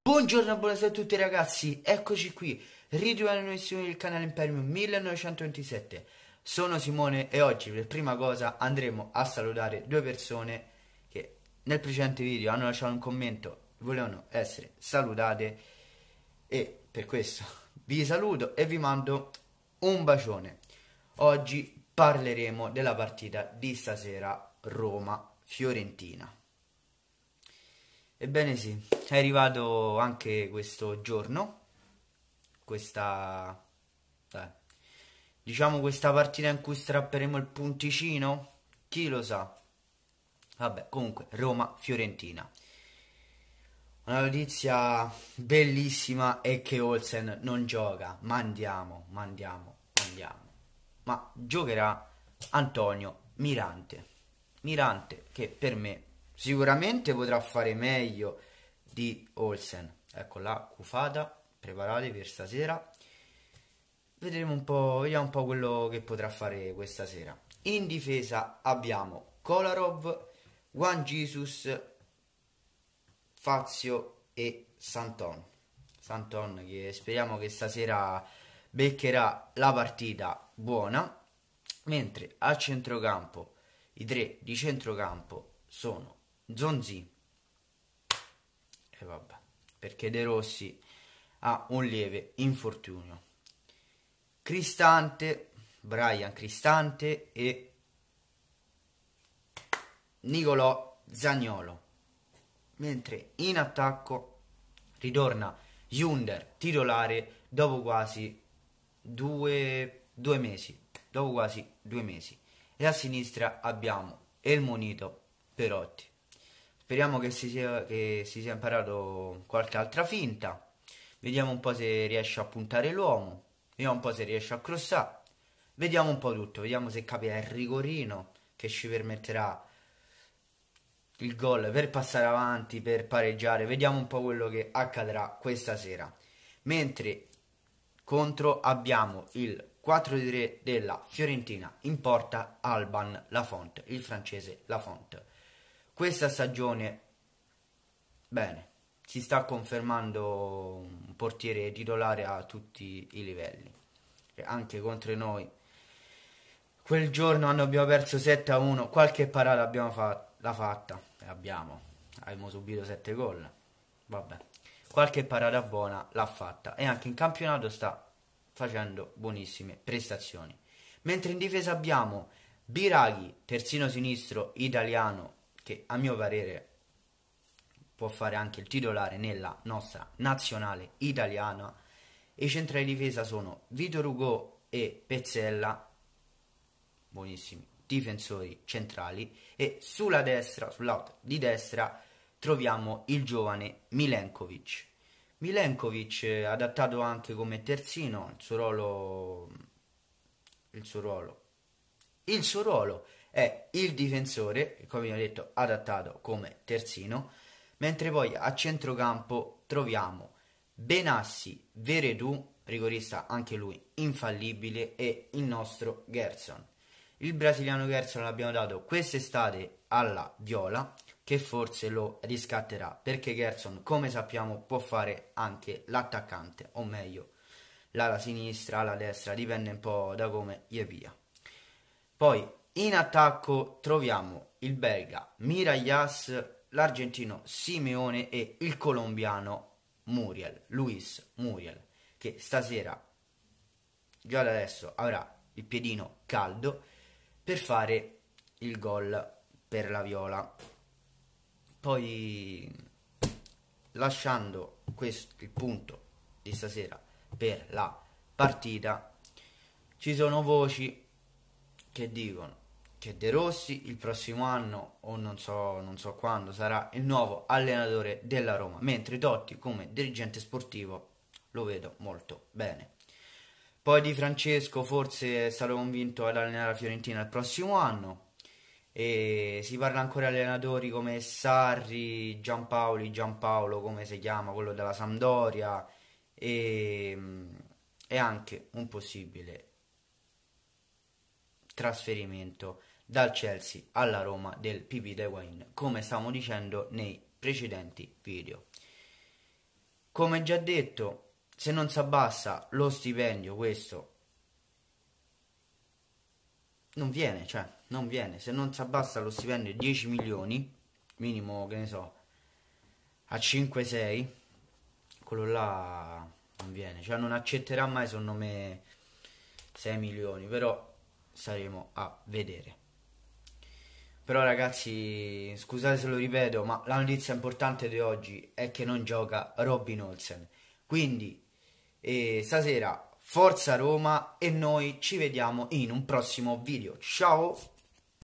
Buongiorno, buonasera a tutti ragazzi, eccoci qui, ritroviamo la versione del canale Imperium 1927 Sono Simone e oggi per prima cosa andremo a salutare due persone che nel precedente video hanno lasciato un commento Volevano essere salutate e per questo vi saluto e vi mando un bacione Oggi parleremo della partita di stasera Roma, Fiorentina. Ebbene sì, è arrivato anche questo giorno, questa... Eh, diciamo questa partita in cui strapperemo il punticino, chi lo sa. Vabbè, comunque, Roma-Fiorentina. Una notizia bellissima è che Olsen non gioca, ma andiamo, ma andiamo, ma andiamo. Ma giocherà Antonio Mirante. Mirante che per me sicuramente potrà fare meglio di Olsen. Ecco la cufata, preparate per stasera. Vedremo un po', vediamo un po' quello che potrà fare questa sera. In difesa abbiamo Kolarov, Juan Jesus, Fazio e Santon. Santon che speriamo che stasera beccherà la partita buona. Mentre a centrocampo i tre di centrocampo sono Zonzi e vabbè, perché De Rossi ha un lieve infortunio. Cristante, Brian Cristante e Nicolò Zagnolo. Mentre in attacco ritorna Junder titolare dopo quasi due, due mesi. Dopo quasi due mesi e a sinistra abbiamo il monito Perotti. Speriamo che si, sia, che si sia imparato qualche altra finta. Vediamo un po' se riesce a puntare l'uomo. Vediamo un po' se riesce a crossare. Vediamo un po' tutto. Vediamo se capita il rigorino che ci permetterà il gol per passare avanti, per pareggiare. Vediamo un po' quello che accadrà questa sera. Mentre contro abbiamo il 4 di re della Fiorentina in porta Alban Lafont, il francese Lafont. Questa stagione, bene, si sta confermando un portiere titolare a tutti i livelli, anche contro noi. Quel giorno abbiamo perso 7 a 1, qualche parata abbiamo fa- la fatta, abbiamo, abbiamo subito 7 gol, vabbè, qualche parata buona l'ha fatta e anche in campionato sta facendo buonissime prestazioni. Mentre in difesa abbiamo Biraghi, terzino sinistro italiano, che a mio parere può fare anche il titolare nella nostra nazionale italiana. I centrali di difesa sono Vitor Hugo e Pezzella, buonissimi difensori centrali, e sulla destra, sul di destra, troviamo il giovane Milenkovic. Milenkovic eh, adattato anche come terzino, il suo ruolo il suo ruolo il suo ruolo è il difensore, come ho detto, adattato come terzino, mentre poi a centrocampo troviamo Benassi, Veredù, rigorista anche lui infallibile e il nostro Gerson. Il brasiliano Gerson l'abbiamo dato quest'estate alla Viola che forse lo riscatterà, perché Gerson, come sappiamo, può fare anche l'attaccante, o meglio, l'ala sinistra, l'ala destra, dipende un po' da come gli via. Poi in attacco troviamo il belga Mirallas, l'argentino Simeone e il colombiano Muriel, Luis Muriel, che stasera già da adesso avrà il piedino caldo per fare il gol per la viola poi lasciando questo il punto di stasera per la partita ci sono voci che dicono che De Rossi il prossimo anno o non so, non so quando sarà il nuovo allenatore della Roma mentre Totti come dirigente sportivo lo vedo molto bene poi Di Francesco forse sarà convinto ad allenare la Fiorentina il prossimo anno e si parla ancora di allenatori come Sarri, Giampaoli, Giampaolo, come si chiama, quello della Sampdoria, e, e mm, anche un possibile trasferimento dal Chelsea alla Roma del PP Wayne, come stavamo dicendo nei precedenti video. Come già detto, se non si abbassa lo stipendio, questo non viene, cioè, non viene. Se non si abbassa lo stipendio 10 milioni, minimo, che ne so, a 5-6, quello là non viene. Cioè, non accetterà mai, secondo me, 6 milioni, però saremo a vedere. Però ragazzi, scusate se lo ripeto, ma la notizia importante di oggi è che non gioca Robin Olsen. Quindi, eh, stasera Forza Roma e noi ci vediamo in un prossimo video. Ciao!